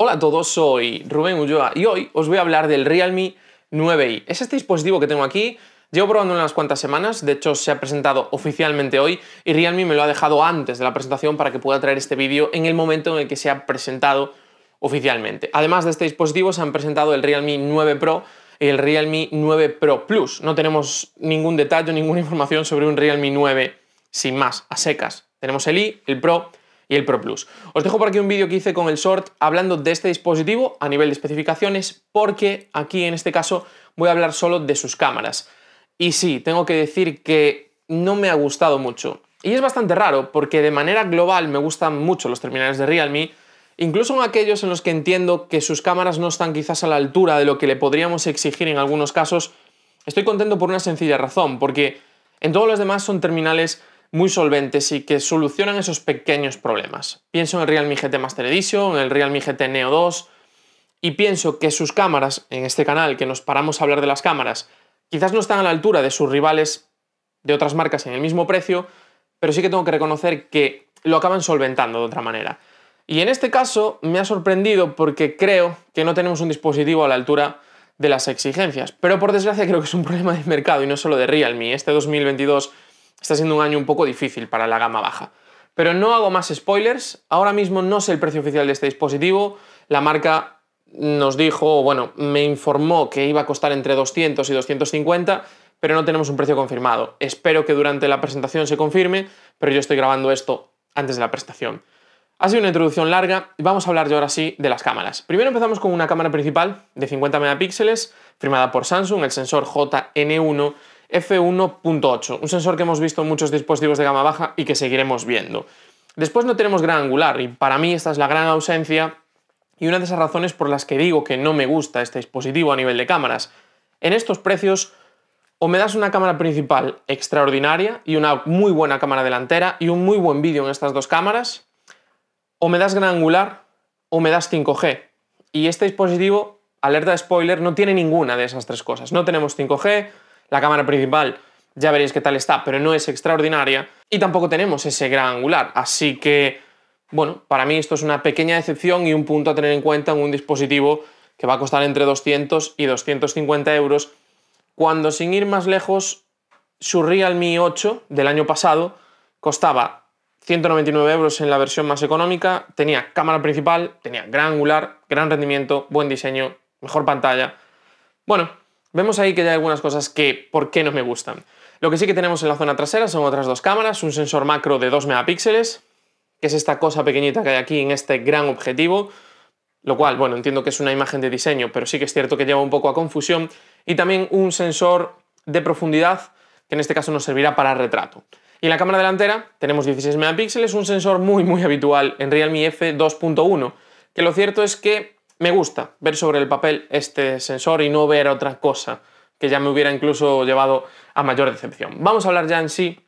Hola a todos, soy Rubén Ulloa y hoy os voy a hablar del Realme 9i. Es este dispositivo que tengo aquí, llevo probando unas cuantas semanas, de hecho se ha presentado oficialmente hoy y Realme me lo ha dejado antes de la presentación para que pueda traer este vídeo en el momento en el que se ha presentado oficialmente. Además de este dispositivo se han presentado el Realme 9 Pro y el Realme 9 Pro Plus. No tenemos ningún detalle, ninguna información sobre un Realme 9 sin más, a secas. Tenemos el i, el Pro y el Pro Plus. Os dejo por aquí un vídeo que hice con el SORT hablando de este dispositivo a nivel de especificaciones porque aquí en este caso voy a hablar solo de sus cámaras. Y sí, tengo que decir que no me ha gustado mucho. Y es bastante raro porque de manera global me gustan mucho los terminales de Realme, incluso en aquellos en los que entiendo que sus cámaras no están quizás a la altura de lo que le podríamos exigir en algunos casos, estoy contento por una sencilla razón, porque en todos los demás son terminales muy solventes y que solucionan esos pequeños problemas. Pienso en el Realme GT Master Edition, en el Realme GT Neo 2 y pienso que sus cámaras, en este canal que nos paramos a hablar de las cámaras, quizás no están a la altura de sus rivales de otras marcas en el mismo precio, pero sí que tengo que reconocer que lo acaban solventando de otra manera. Y en este caso me ha sorprendido porque creo que no tenemos un dispositivo a la altura de las exigencias. Pero por desgracia creo que es un problema de mercado y no solo de Realme. Este 2022 Está siendo un año un poco difícil para la gama baja. Pero no hago más spoilers, ahora mismo no sé el precio oficial de este dispositivo, la marca nos dijo, bueno, me informó que iba a costar entre 200 y 250, pero no tenemos un precio confirmado. Espero que durante la presentación se confirme, pero yo estoy grabando esto antes de la presentación. Ha sido una introducción larga, vamos a hablar yo ahora sí de las cámaras. Primero empezamos con una cámara principal de 50 megapíxeles, firmada por Samsung, el sensor JN1, f1.8, un sensor que hemos visto en muchos dispositivos de gama baja y que seguiremos viendo. Después no tenemos gran angular y para mí esta es la gran ausencia y una de esas razones por las que digo que no me gusta este dispositivo a nivel de cámaras. En estos precios o me das una cámara principal extraordinaria y una muy buena cámara delantera y un muy buen vídeo en estas dos cámaras, o me das gran angular o me das 5G. Y este dispositivo, alerta de spoiler, no tiene ninguna de esas tres cosas. No tenemos 5G, la cámara principal ya veréis qué tal está, pero no es extraordinaria. Y tampoco tenemos ese gran angular, así que, bueno, para mí esto es una pequeña decepción y un punto a tener en cuenta en un dispositivo que va a costar entre 200 y 250 euros, cuando sin ir más lejos, su Realme 8 del año pasado costaba 199 euros en la versión más económica, tenía cámara principal, tenía gran angular, gran rendimiento, buen diseño, mejor pantalla. Bueno, Vemos ahí que hay algunas cosas que, ¿por qué no me gustan? Lo que sí que tenemos en la zona trasera son otras dos cámaras, un sensor macro de 2 megapíxeles, que es esta cosa pequeñita que hay aquí en este gran objetivo, lo cual, bueno, entiendo que es una imagen de diseño, pero sí que es cierto que lleva un poco a confusión, y también un sensor de profundidad, que en este caso nos servirá para retrato. Y en la cámara delantera tenemos 16 megapíxeles, un sensor muy muy habitual en Realme F2.1, que lo cierto es que me gusta ver sobre el papel este sensor y no ver otra cosa que ya me hubiera incluso llevado a mayor decepción. Vamos a hablar ya en sí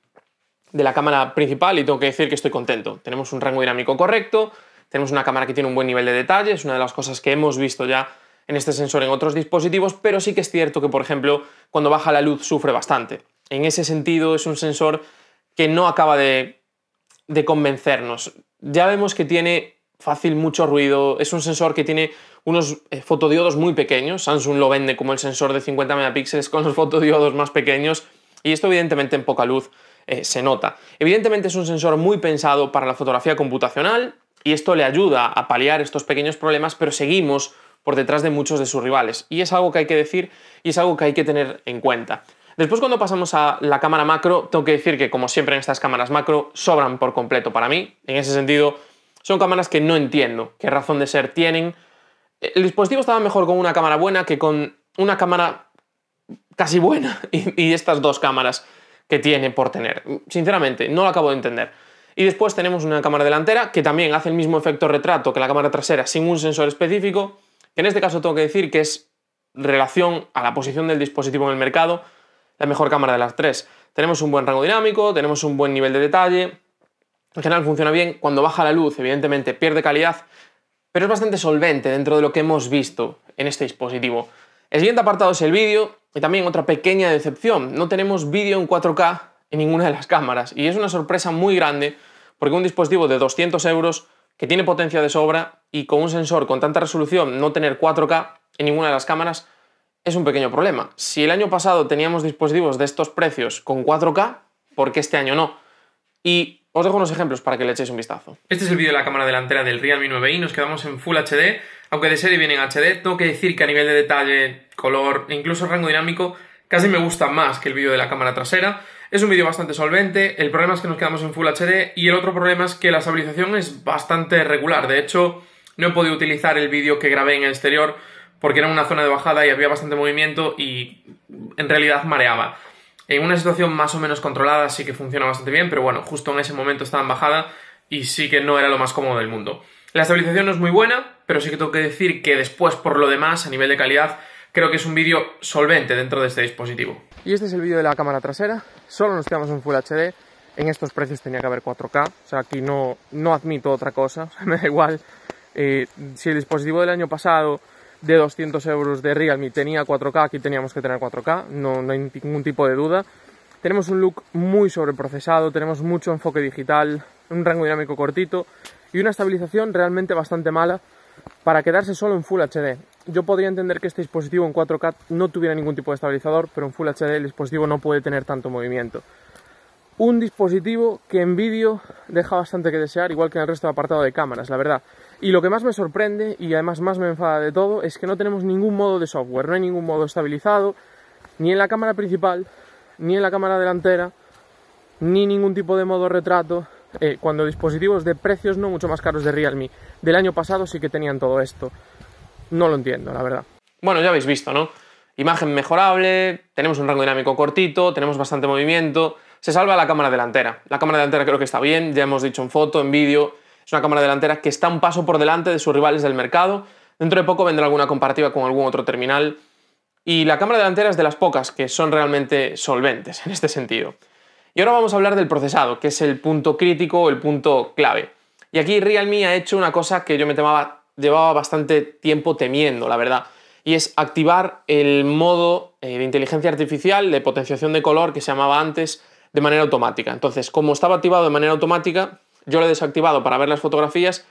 de la cámara principal y tengo que decir que estoy contento. Tenemos un rango dinámico correcto, tenemos una cámara que tiene un buen nivel de detalle, es una de las cosas que hemos visto ya en este sensor en otros dispositivos, pero sí que es cierto que, por ejemplo, cuando baja la luz sufre bastante. En ese sentido es un sensor que no acaba de, convencernos. Ya vemos que tiene fácil mucho ruido. Es un sensor que tiene unos eh, fotodiodos muy pequeños. Samsung lo vende como el sensor de 50 megapíxeles con los fotodiodos más pequeños. Y esto evidentemente en poca luz eh, se nota. Evidentemente es un sensor muy pensado para la fotografía computacional y esto le ayuda a paliar estos pequeños problemas, pero seguimos por detrás de muchos de sus rivales. Y es algo que hay que decir y es algo que hay que tener en cuenta. Después cuando pasamos a la cámara macro, tengo que decir que como siempre en estas cámaras macro sobran por completo para mí. En ese sentido, son cámaras que no entiendo qué razón de ser tienen. El dispositivo estaba mejor con una cámara buena que con una cámara casi buena y, estas dos cámaras que tiene por tener. Sinceramente, no lo acabo de entender. Y después tenemos una cámara delantera que también hace el mismo efecto retrato que la cámara trasera sin un sensor específico, que en este caso tengo que decir que es relación a la posición del dispositivo en el mercado, la mejor cámara de las tres. Tenemos un buen rango dinámico, tenemos un buen nivel de detalle, en general funciona bien. Cuando baja la luz, evidentemente pierde calidad, pero es bastante solvente dentro de lo que hemos visto en este dispositivo. El siguiente apartado es el vídeo y también otra pequeña decepción. No tenemos vídeo en 4K en ninguna de las cámaras y es una sorpresa muy grande porque un dispositivo de 200 euros que tiene potencia de sobra y con un sensor con tanta resolución no tener 4K en ninguna de las cámaras es un pequeño problema. Si el año pasado teníamos dispositivos de estos precios con 4K, ¿por qué este año no? Y os dejo unos ejemplos para que le echéis un vistazo. Este es el vídeo de la cámara delantera del Realme 9i, nos quedamos en Full HD, aunque de serie viene en HD, tengo que decir que a nivel de detalle, color e incluso rango dinámico casi me gusta más que el vídeo de la cámara trasera. Es un vídeo bastante solvente, el problema es que nos quedamos en Full HD y el otro problema es que la estabilización es bastante regular, de hecho no he podido utilizar el vídeo que grabé en el exterior porque era una zona de bajada y había bastante movimiento y en realidad mareaba. En eh, una situación más o menos controlada sí que funciona bastante bien, pero bueno, justo en ese momento estaba en bajada y sí que no era lo más cómodo del mundo. La estabilización no es muy buena, pero sí que tengo que decir que después, por lo demás, a nivel de calidad, creo que es un vídeo solvente dentro de este dispositivo. Y este es el vídeo de la cámara trasera, solo nos quedamos en Full HD, en estos precios tenía que haber 4K, o sea, aquí no, admito otra cosa, me da igual. Eh, si el dispositivo del año pasado de 200 euros de Realme tenía 4K, aquí teníamos que tener 4K, no, hay ningún tipo de duda. Tenemos un look muy sobreprocesado, tenemos mucho enfoque digital, un rango dinámico cortito y una estabilización realmente bastante mala para quedarse solo en Full HD. Yo podría entender que este dispositivo en 4K no tuviera ningún tipo de estabilizador, pero en Full HD el dispositivo no puede tener tanto movimiento. Un dispositivo que en vídeo deja bastante que desear, igual que en el resto del apartado de cámaras, la verdad. Y lo que más me sorprende y además más me enfada de todo es que no tenemos ningún modo de software, no hay ningún modo estabilizado, ni en la cámara principal, ni en la cámara delantera, ni ningún tipo de modo retrato, eh, cuando dispositivos de precios no mucho más caros de Realme del año pasado sí que tenían todo esto. No lo entiendo, la verdad. Bueno, ya habéis visto, ¿no? Imagen mejorable, tenemos un rango dinámico cortito, tenemos bastante movimiento, se salva la cámara delantera. La cámara delantera creo que está bien, ya hemos dicho en foto, en vídeo, es una cámara delantera que está un paso por delante de sus rivales del mercado. Dentro de poco vendrá alguna comparativa con algún otro terminal. Y la cámara delantera es de las pocas que son realmente solventes en este sentido. Y ahora vamos a hablar del procesado, que es el punto crítico, el punto clave. Y aquí Realme ha hecho una cosa que yo me temaba, llevaba bastante tiempo temiendo, la verdad, y es activar el modo eh, de inteligencia artificial de potenciación de color que se llamaba antes de manera automática. Entonces, como estaba activado de manera automática, yo lo he desactivado para ver las fotografías,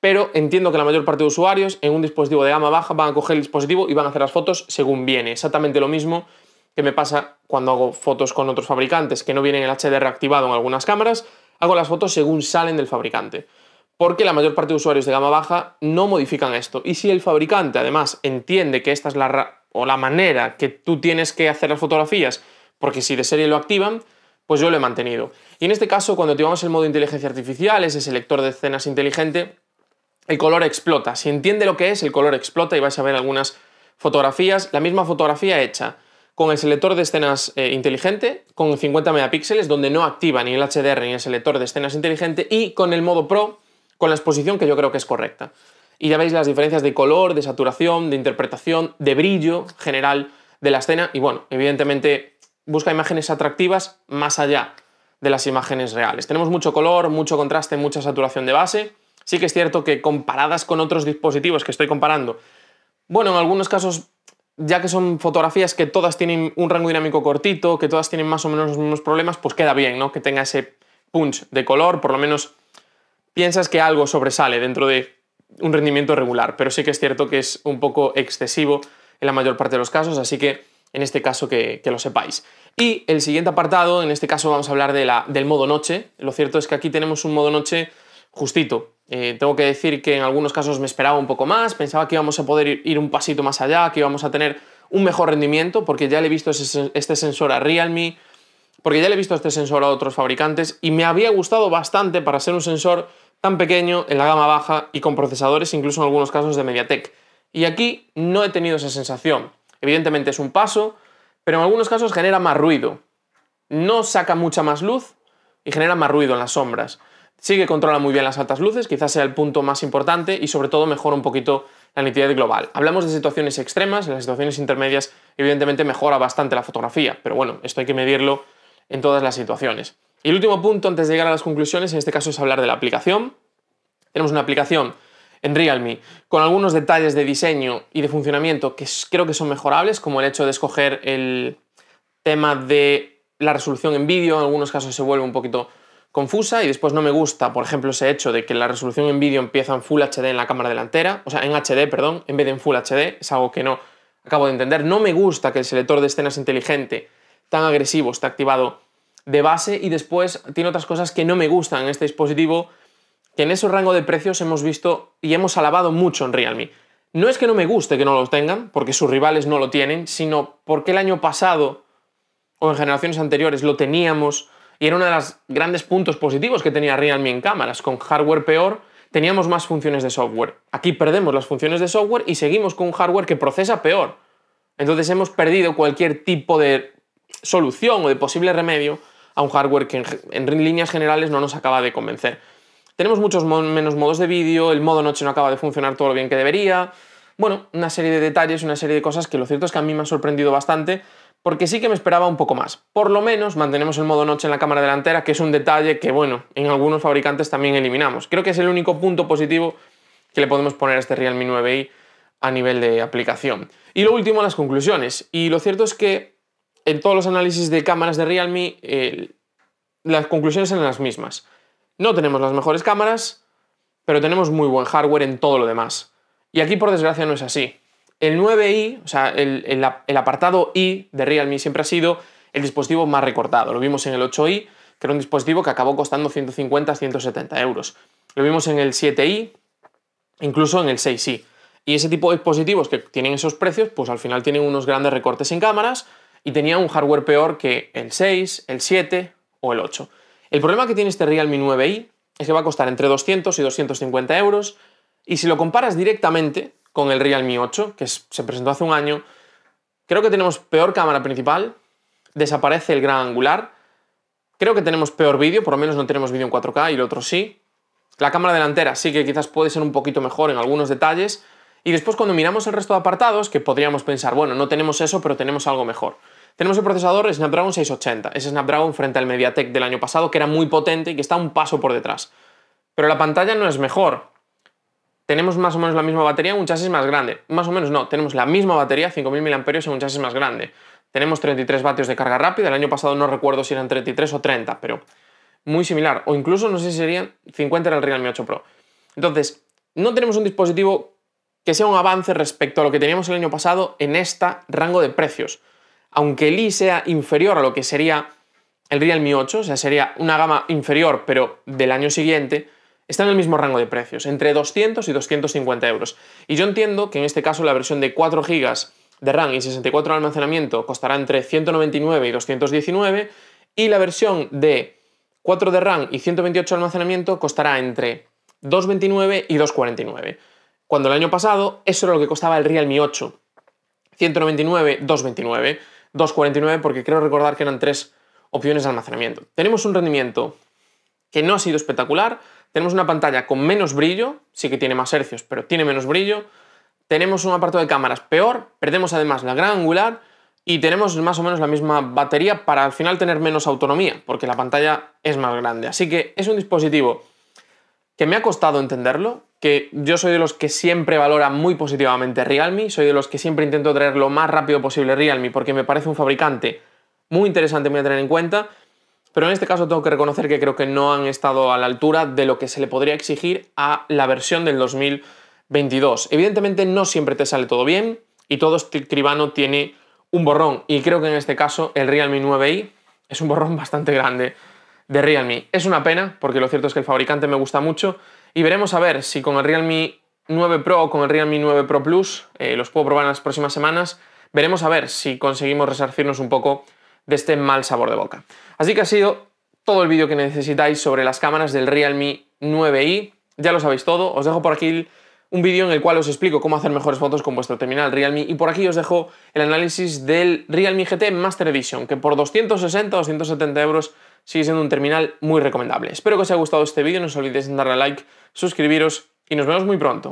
pero entiendo que la mayor parte de usuarios en un dispositivo de gama baja van a coger el dispositivo y van a hacer las fotos según viene. Exactamente lo mismo que me pasa cuando hago fotos con otros fabricantes, que no vienen el HDR activado en algunas cámaras, hago las fotos según salen del fabricante. Porque la mayor parte de usuarios de gama baja no modifican esto. Y si el fabricante además entiende que esta es la, o la manera que tú tienes que hacer las fotografías, porque si de serie lo activan, pues yo lo he mantenido. Y en este caso, cuando activamos el modo inteligencia artificial, ese selector de escenas inteligente, el color explota. Si entiende lo que es, el color explota y vais a ver algunas fotografías, la misma fotografía hecha con el selector de escenas eh, inteligente, con 50 megapíxeles, donde no activa ni el HDR ni el selector de escenas inteligente, y con el modo Pro, con la exposición que yo creo que es correcta. Y ya veis las diferencias de color, de saturación, de interpretación, de brillo general de la escena, y bueno, evidentemente busca imágenes atractivas más allá de las imágenes reales. Tenemos mucho color, mucho contraste, mucha saturación de base. Sí que es cierto que comparadas con otros dispositivos que estoy comparando, bueno, en algunos casos, ya que son fotografías que todas tienen un rango dinámico cortito, que todas tienen más o menos los mismos problemas, pues queda bien, ¿no? Que tenga ese punch de color, por lo menos piensas que algo sobresale dentro de un rendimiento regular, pero sí que es cierto que es un poco excesivo en la mayor parte de los casos, así que en este caso que, lo sepáis. Y el siguiente apartado, en este caso vamos a hablar de la, del modo noche. Lo cierto es que aquí tenemos un modo noche justito. Eh, tengo que decir que en algunos casos me esperaba un poco más, pensaba que íbamos a poder ir, un pasito más allá, que íbamos a tener un mejor rendimiento, porque ya le he visto este sensor a Realme, porque ya le he visto este sensor a otros fabricantes y me había gustado bastante para ser un sensor tan pequeño en la gama baja y con procesadores incluso en algunos casos de MediaTek. Y aquí no he tenido esa sensación. Evidentemente es un paso, pero en algunos casos genera más ruido. No saca mucha más luz y genera más ruido en las sombras. Sí que controla muy bien las altas luces, quizás sea el punto más importante y sobre todo mejora un poquito la nitidez global. Hablamos de situaciones extremas, en las situaciones intermedias evidentemente mejora bastante la fotografía, pero bueno, esto hay que medirlo en todas las situaciones. Y el último punto antes de llegar a las conclusiones, en este caso es hablar de la aplicación. Tenemos una aplicación en Realme, con algunos detalles de diseño y de funcionamiento que creo que son mejorables, como el hecho de escoger el tema de la resolución en vídeo, en algunos casos se vuelve un poquito confusa y después no me gusta, por ejemplo, ese hecho de que la resolución en vídeo empieza en Full HD en la cámara delantera, o sea, en HD, perdón, en vez de en Full HD, es algo que no acabo de entender. No me gusta que el selector de escenas inteligente tan agresivo esté activado de base y después tiene otras cosas que no me gustan en este dispositivo que en ese rango de precios hemos visto y hemos alabado mucho en Realme. No es que no me guste que no los tengan, porque sus rivales no lo tienen, sino porque el año pasado o en generaciones anteriores lo teníamos y era uno de los grandes puntos positivos que tenía Realme en cámaras. Con hardware peor teníamos más funciones de software. Aquí perdemos las funciones de software y seguimos con un hardware que procesa peor. Entonces hemos perdido cualquier tipo de solución o de posible remedio a un hardware que en líneas generales no nos acaba de convencer. Tenemos muchos menos modos de vídeo, el modo noche no acaba de funcionar todo lo bien que debería. Bueno, una serie de detalles, una serie de cosas que lo cierto es que a mí me han sorprendido bastante porque sí que me esperaba un poco más. Por lo menos mantenemos el modo noche en la cámara delantera, que es un detalle que, bueno, en algunos fabricantes también eliminamos. Creo que es el único punto positivo que le podemos poner a este Realme 9i a nivel de aplicación. Y lo último, las conclusiones. Y lo cierto es que en todos los análisis de cámaras de Realme, las conclusiones son las mismas. No tenemos las mejores cámaras, pero tenemos muy buen hardware en todo lo demás. Y aquí, por desgracia, no es así. El 9i, o sea, el, apartado i de Realme siempre ha sido el dispositivo más recortado. Lo vimos en el 8i, que era un dispositivo que acabó costando 150-170 euros. Lo vimos en el 7i, incluso en el 6i. Y ese tipo de dispositivos que tienen esos precios, pues al final tienen unos grandes recortes en cámaras y tenía un hardware peor que el 6, el 7 o el 8. El problema que tiene este Realme 9i es que va a costar entre 200 y 250 euros y si lo comparas directamente con el Realme 8, que se presentó hace un año, creo que tenemos peor cámara principal, desaparece el gran angular, creo que tenemos peor vídeo, por lo menos no tenemos vídeo en 4K y el otro sí. La cámara delantera sí que quizás puede ser un poquito mejor en algunos detalles y después cuando miramos el resto de apartados, que podríamos pensar, bueno, no tenemos eso, pero tenemos algo mejor. Tenemos el procesador Snapdragon 680, ese Snapdragon frente al MediaTek del año pasado que era muy potente y que está un paso por detrás. Pero la pantalla no es mejor. Tenemos más o menos la misma batería en un chasis más grande. Más o menos no, tenemos la misma batería, 5000 mAh en un chasis más grande. Tenemos 33 vatios de carga rápida, el año pasado no recuerdo si eran 33 o 30, pero muy similar. O incluso no sé si serían 50 en el Realme 8 Pro. Entonces, no tenemos un dispositivo que sea un avance respecto a lo que teníamos el año pasado en este rango de precios aunque el i sea inferior a lo que sería el Realme 8, o sea, sería una gama inferior, pero del año siguiente, está en el mismo rango de precios, entre 200 y 250 euros. Y yo entiendo que en este caso la versión de 4 GB de RAM y 64 de almacenamiento costará entre 199 y 219, y la versión de 4 de RAM y 128 de almacenamiento costará entre 229 y 249. Cuando el año pasado eso era lo que costaba el Realme 8, 199, 229. 2,49 porque creo recordar que eran tres opciones de almacenamiento. Tenemos un rendimiento que no ha sido espectacular, tenemos una pantalla con menos brillo, sí que tiene más hercios, pero tiene menos brillo, tenemos un apartado de cámaras peor, perdemos además la gran angular y tenemos más o menos la misma batería para al final tener menos autonomía, porque la pantalla es más grande. Así que es un dispositivo que me ha costado entenderlo, que yo soy de los que siempre valora muy positivamente Realme, soy de los que siempre intento traer lo más rápido posible Realme porque me parece un fabricante muy interesante, muy a tener en cuenta, pero en este caso tengo que reconocer que creo que no han estado a la altura de lo que se le podría exigir a la versión del 2022. Evidentemente no siempre te sale todo bien y todo este cribano tiene un borrón y creo que en este caso el Realme 9i es un borrón bastante grande de Realme. Es una pena porque lo cierto es que el fabricante me gusta mucho, y veremos a ver si con el Realme 9 Pro o con el Realme 9 Pro Plus, eh, los puedo probar en las próximas semanas, veremos a ver si conseguimos resarcirnos un poco de este mal sabor de boca. Así que ha sido todo el vídeo que necesitáis sobre las cámaras del Realme 9i. Ya lo sabéis todo, os dejo por aquí un vídeo en el cual os explico cómo hacer mejores fotos con vuestro terminal Realme y por aquí os dejo el análisis del Realme GT Master Edition, que por 260-270 euros sigue siendo un terminal muy recomendable. Espero que os haya gustado este vídeo, no os olvidéis de darle a like, suscribiros y nos vemos muy pronto.